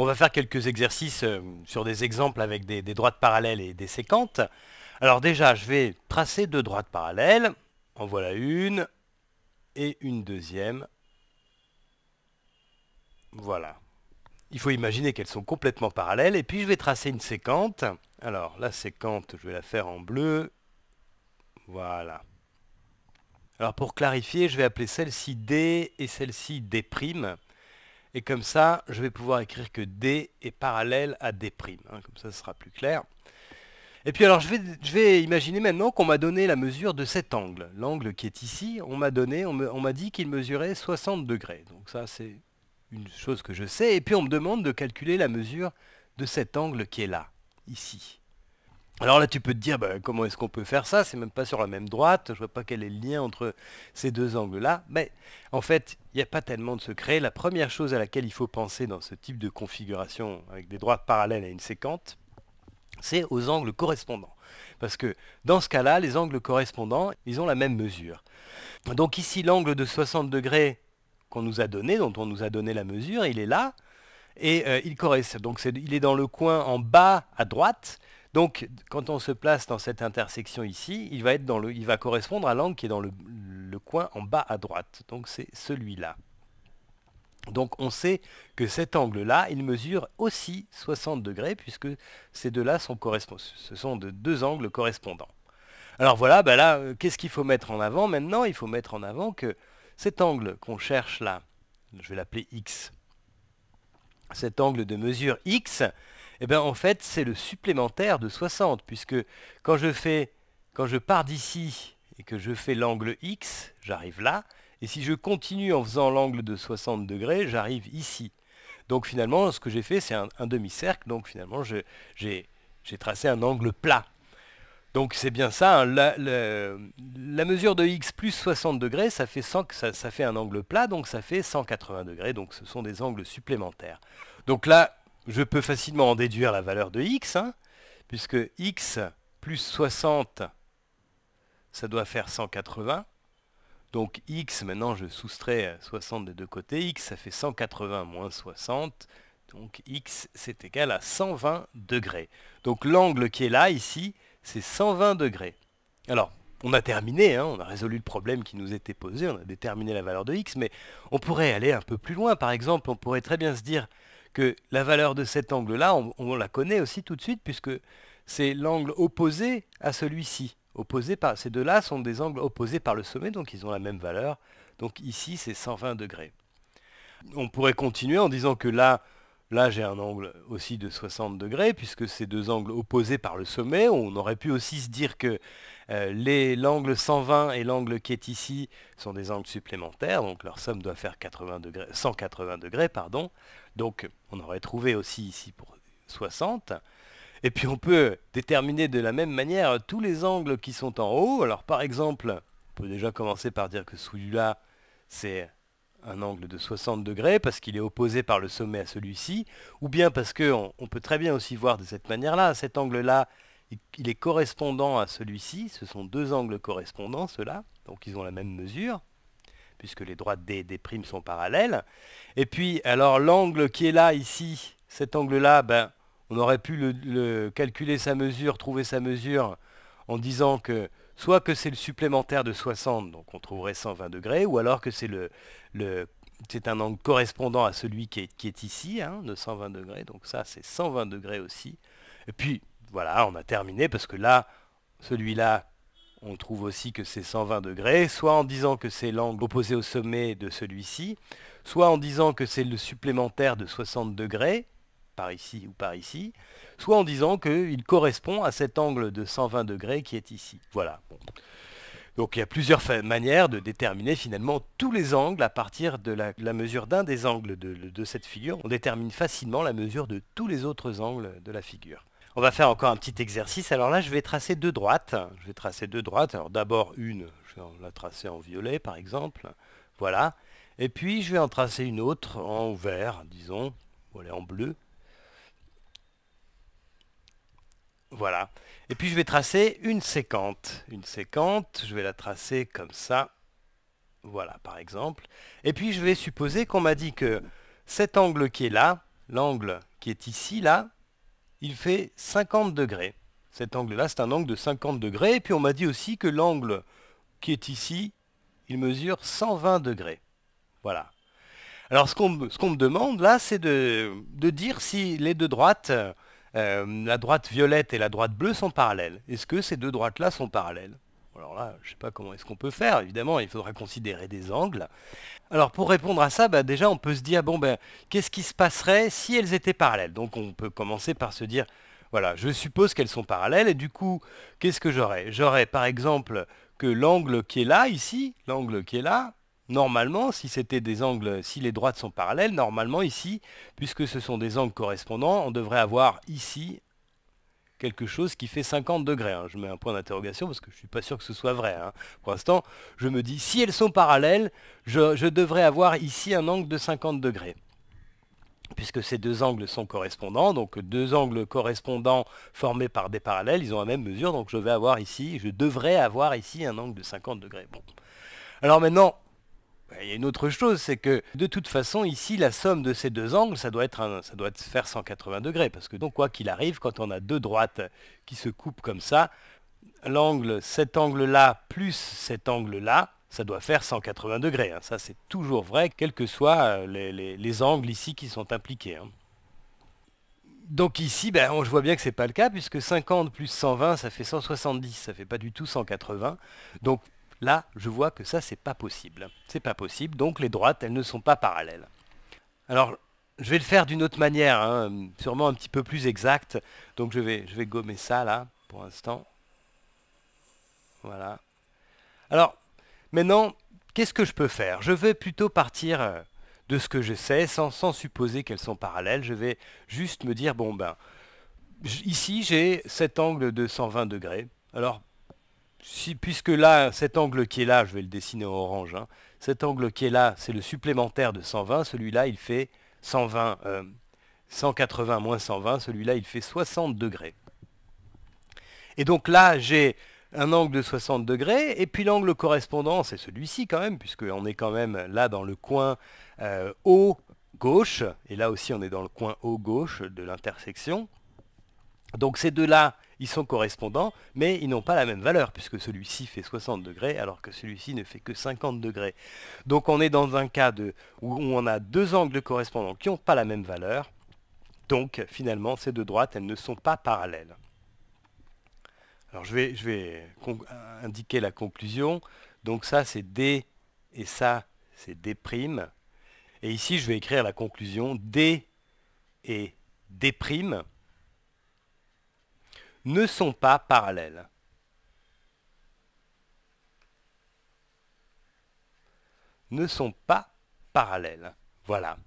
on va faire quelques exercices euh, sur des exemples avec des, droites parallèles et des séquentes. Alors déjà, je vais tracer deux droites parallèles. En voilà une et une deuxième. Voilà. Il faut imaginer qu'elles sont complètement parallèles. Et puis je vais tracer une séquente. Alors la séquente, je vais la faire en bleu. Voilà. Alors pour clarifier, je vais appeler celle-ci D et celle-ci D'. Et comme ça, je vais pouvoir écrire que D est parallèle à D'. Hein, comme ça, ce sera plus clair. Et puis alors, je vais, imaginer maintenant qu'on m'a donné la mesure de cet angle. L'angle qui est ici, on m'a donné, on m'a dit qu'il mesurait 60 degrés. Donc ça, c'est une chose que je sais. Et puis on me demande de calculer la mesure de cet angle qui est là, ici. Alors là, tu peux te dire, bah, comment est-ce qu'on peut faire ça C'est même pas sur la même droite, je vois pas quel est le lien entre ces deux angles-là. Mais en fait, il n'y a pas tellement de secret. La première chose à laquelle il faut penser dans ce type de configuration, avec des droites parallèles à une séquente, c'est aux angles correspondants. Parce que dans ce cas-là, les angles correspondants, ils ont la même mesure. Donc ici, l'angle de 60 degrés qu'on nous a donné, dont on nous a donné la mesure, il est là, et euh, il correspond. Donc il est dans le coin en bas à droite, donc, quand on se place dans cette intersection ici, il va, être dans il va correspondre à l'angle qui est dans le, coin en bas à droite. Donc, c'est celui-là. Donc, on sait que cet angle-là, il mesure aussi 60 degrés, puisque ces deux-là sont correspondants. Ce sont de deux angles correspondants. Alors voilà, ben là, euh, qu'est-ce qu'il faut mettre en avant maintenant Il faut mettre en avant que cet angle qu'on cherche là, je vais l'appeler X, cet angle de mesure X, eh bien, en fait, c'est le supplémentaire de 60, puisque quand je, fais, quand je pars d'ici et que je fais l'angle X, j'arrive là, et si je continue en faisant l'angle de 60 degrés, j'arrive ici. Donc finalement, ce que j'ai fait, c'est un, demi-cercle, donc finalement, j'ai tracé un angle plat. Donc c'est bien ça, hein, la, mesure de x plus 60 degrés, ça fait, ça fait un angle plat, donc ça fait 180 degrés, donc ce sont des angles supplémentaires. Donc là, je peux facilement en déduire la valeur de x, hein, puisque x plus 60, ça doit faire 180. Donc x, maintenant je soustrais 60 des deux côtés, x ça fait 180 moins 60, donc x c'est égal à 120 degrés. Donc l'angle qui est là, ici, c'est 120 degrés. Alors, on a terminé, hein, on a résolu le problème qui nous était posé, on a déterminé la valeur de x, mais on pourrait aller un peu plus loin. Par exemple, on pourrait très bien se dire, que la valeur de cet angle-là, on, la connaît aussi tout de suite, puisque c'est l'angle opposé à celui-ci. Opposé par Ces deux-là sont des angles opposés par le sommet, donc ils ont la même valeur. Donc ici, c'est 120 degrés. On pourrait continuer en disant que là, là j'ai un angle aussi de 60 degrés, puisque ces deux angles opposés par le sommet, on aurait pu aussi se dire que euh, les l'angle 120 et l'angle qui est ici sont des angles supplémentaires, donc leur somme doit faire 80 degrés, 180 degrés. pardon. Donc on aurait trouvé aussi ici pour 60. Et puis on peut déterminer de la même manière tous les angles qui sont en haut. Alors par exemple, on peut déjà commencer par dire que celui-là, c'est un angle de 60 degrés parce qu'il est opposé par le sommet à celui-ci, ou bien parce qu'on on peut très bien aussi voir de cette manière-là, cet angle-là, il est correspondant à celui-ci, ce sont deux angles correspondants, ceux-là, donc ils ont la même mesure puisque les droites des, primes sont parallèles. Et puis, alors l'angle qui est là, ici, cet angle-là, ben, on aurait pu le, calculer sa mesure, trouver sa mesure, en disant que soit que c'est le supplémentaire de 60, donc on trouverait 120 degrés, ou alors que c'est le, c'est un angle correspondant à celui qui est, qui est ici, hein, de 120 degrés, donc ça c'est 120 degrés aussi. Et puis voilà, on a terminé parce que là, celui-là on trouve aussi que c'est 120 degrés, soit en disant que c'est l'angle opposé au sommet de celui-ci, soit en disant que c'est le supplémentaire de 60 degrés, par ici ou par ici, soit en disant qu'il correspond à cet angle de 120 degrés qui est ici. Voilà. Donc il y a plusieurs manières de déterminer finalement tous les angles à partir de la, mesure d'un des angles de cette figure. On détermine facilement la mesure de tous les autres angles de la figure. On va faire encore un petit exercice. Alors là, je vais tracer deux droites. Je vais tracer deux droites. Alors d'abord une, je vais la tracer en violet par exemple. Voilà. Et puis je vais en tracer une autre en vert, disons. Voilà, en bleu. Voilà. Et puis je vais tracer une séquente. Une séquente, je vais la tracer comme ça. Voilà, par exemple. Et puis je vais supposer qu'on m'a dit que cet angle qui est là, l'angle qui est ici, là, il fait 50 degrés. Cet angle-là, c'est un angle de 50 degrés. Et puis on m'a dit aussi que l'angle qui est ici, il mesure 120 degrés. Voilà. Alors ce qu'on me demande là, c'est de, dire si les deux droites, euh, la droite violette et la droite bleue, sont parallèles. Est-ce que ces deux droites-là sont parallèles alors là, je ne sais pas comment est-ce qu'on peut faire, évidemment, il faudra considérer des angles. Alors pour répondre à ça, bah, déjà on peut se dire, bon ben, qu'est-ce qui se passerait si elles étaient parallèles Donc on peut commencer par se dire, voilà, je suppose qu'elles sont parallèles, et du coup, qu'est-ce que j'aurais J'aurais par exemple que l'angle qui est là, ici, l'angle qui est là, normalement, si c'était des angles, si les droites sont parallèles, normalement ici, puisque ce sont des angles correspondants, on devrait avoir ici quelque chose qui fait 50 degrés. Hein. Je mets un point d'interrogation parce que je ne suis pas sûr que ce soit vrai. Hein. Pour l'instant, je me dis, si elles sont parallèles, je, devrais avoir ici un angle de 50 degrés puisque ces deux angles sont correspondants, donc deux angles correspondants formés par des parallèles, ils ont la même mesure, donc je vais avoir ici, je devrais avoir ici un angle de 50 degrés. Bon. Alors maintenant, ben, il y a une autre chose, c'est que de toute façon, ici, la somme de ces deux angles, ça doit, être ça doit faire 180 degrés. Parce que donc, quoi qu'il arrive, quand on a deux droites qui se coupent comme ça, l'angle, cet angle-là plus cet angle-là, ça doit faire 180 degrés. Hein. Ça, c'est toujours vrai, quels que soient euh, les, angles ici qui sont impliqués. Hein. Donc ici, ben, je vois bien que ce n'est pas le cas, puisque 50 plus 120, ça fait 170, ça ne fait pas du tout 180. Donc Là, je vois que ça, c'est pas possible. C'est pas possible, donc les droites, elles ne sont pas parallèles. Alors, je vais le faire d'une autre manière, hein, sûrement un petit peu plus exacte. Donc je vais, je vais gommer ça, là, pour l'instant. Voilà. Alors, maintenant, qu'est-ce que je peux faire Je vais plutôt partir euh, de ce que je sais, sans, sans supposer qu'elles sont parallèles. Je vais juste me dire, bon ben, ici j'ai cet angle de 120 degrés. Alors puisque là, cet angle qui est là, je vais le dessiner en orange, hein, cet angle qui est là, c'est le supplémentaire de 120, celui-là, il fait 120, 180 euh, moins 120, celui-là, il fait 60 degrés. Et donc là, j'ai un angle de 60 degrés, et puis l'angle correspondant, c'est celui-ci quand même, puisqu'on est quand même là dans le coin euh, haut gauche, et là aussi on est dans le coin haut gauche de l'intersection. Donc ces deux-là, ils sont correspondants, mais ils n'ont pas la même valeur, puisque celui-ci fait 60 degrés, alors que celui-ci ne fait que 50 degrés. Donc on est dans un cas de, où on a deux angles correspondants qui n'ont pas la même valeur, donc finalement ces deux droites, elles ne sont pas parallèles. Alors je vais, je vais indiquer la conclusion. Donc ça c'est D et ça c'est D'. Et ici je vais écrire la conclusion D et D' ne sont pas parallèles. Ne sont pas parallèles. Voilà.